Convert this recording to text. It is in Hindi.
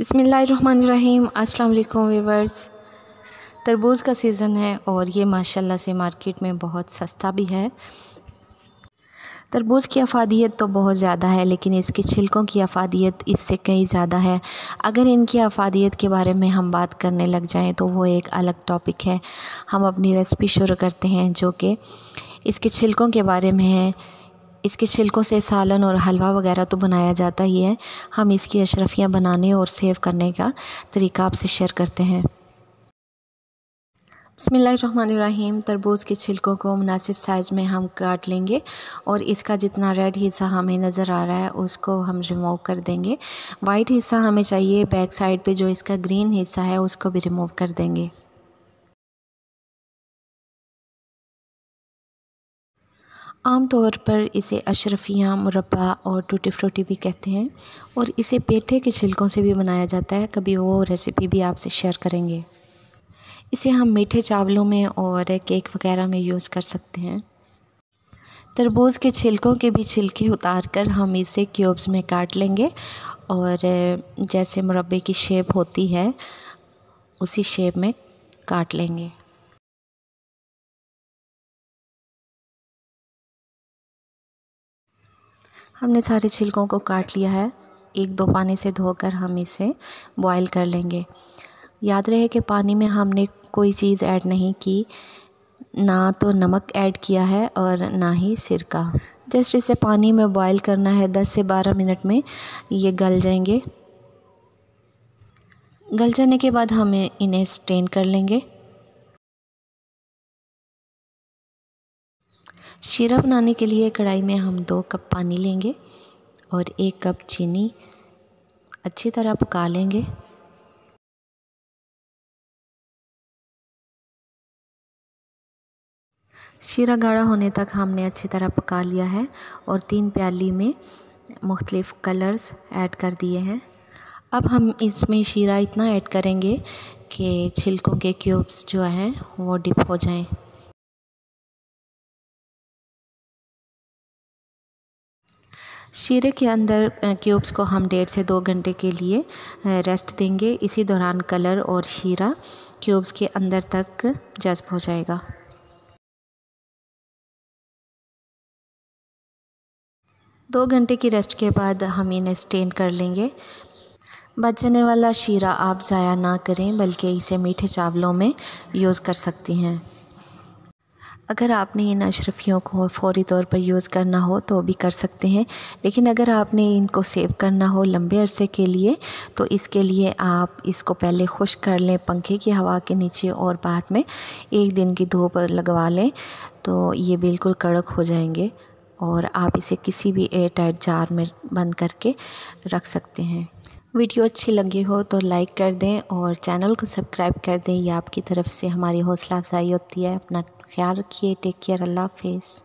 बसमीम् अल्लाम वीवर्स तरबूज का सीज़न है और ये माशाल्लाह से मार्केट में बहुत सस्ता भी है तरबूज की अफादियत तो बहुत ज़्यादा है लेकिन इसके छिलकों की अफादियत इससे कहीं ज़्यादा है अगर इनकी अफादियत के बारे में हम बात करने लग जाएं तो वो एक अलग टॉपिक है हम अपनी रेसिपी शुरू करते हैं जो कि इसके छिलकों के बारे में है इसके छिलकों से सालन और हलवा वगैरह तो बनाया जाता ही है हम इसकी अशरफियाँ बनाने और सेव करने का तरीका आपसे शेयर करते हैं बसमीम तरबूज़ के छिलकों को मुनासिब साइज़ में हम काट लेंगे और इसका जितना रेड हिस्सा हमें नज़र आ रहा है उसको हम रिमूव कर देंगे वाइट हिस्सा हमें चाहिए बैक साइड पे जो इसका ग्रीन हिस्सा है उसको भी रिमूव कर देंगे आम तौर पर इसे अशरफ़िया मुरबा और टूटी फ्रूटी भी कहते हैं और इसे पेठे के छिलकों से भी बनाया जाता है कभी वो रेसिपी भी आपसे शेयर करेंगे इसे हम मीठे चावलों में और केक वगैरह में यूज़ कर सकते हैं तरबूज के छिलकों के भी छिलके उतार कर हम इसे क्यूब्स में काट लेंगे और जैसे मुरबे की शेप होती है उसी शेप में काट लेंगे हमने सारे छिलकों को काट लिया है एक दो पानी से धोकर हम इसे बॉईल कर लेंगे याद रहे कि पानी में हमने कोई चीज़ ऐड नहीं की ना तो नमक ऐड किया है और ना ही सिरका जस्ट इसे पानी में बॉईल करना है 10 से 12 मिनट में ये गल जाएंगे गल जाने के बाद हमें इन्हें स्टेन कर लेंगे शीरा बनाने के लिए कढ़ाई में हम दो कप पानी लेंगे और एक कप चीनी अच्छी तरह पका लेंगे शीरा गाढ़ा होने तक हमने अच्छी तरह पका लिया है और तीन प्याली में मुख्तलिफ़ कलर्स ऐड कर दिए हैं अब हम इसमें शीरा इतना ऐड करेंगे कि छिलकों के क्यूब्स जो हैं वो डिप हो जाएं शीरे के अंदर क्यूब्स को हम डेढ़ से दो घंटे के लिए रेस्ट देंगे इसी दौरान कलर और शीरा क्यूब्स के अंदर तक जज्ब हो जाएगा दो घंटे की रेस्ट के बाद हम इन्हें स्टेन कर लेंगे बचने वाला शीरा आप ज़ाया ना करें बल्कि इसे मीठे चावलों में यूज़ कर सकती हैं अगर आपने इन अशरफियों को फौरी तौर पर यूज़ करना हो तो भी कर सकते हैं लेकिन अगर आपने इनको सेव करना हो लंबे अरसे के लिए तो इसके लिए आप इसको पहले खुश कर लें पंखे की हवा के नीचे और बाद में एक दिन की धूप लगवा लें तो ये बिल्कुल कड़क हो जाएंगे और आप इसे किसी भी एयर टाइट जार में बंद करके रख सकते हैं वीडियो अच्छी लगी हो तो लाइक कर दें और चैनल को सब्सक्राइब कर दें यह आपकी तरफ से हमारी हौसला अफजाई होती है अपना ख्याल रखिए टेक केयर अल्लाह हाफिज़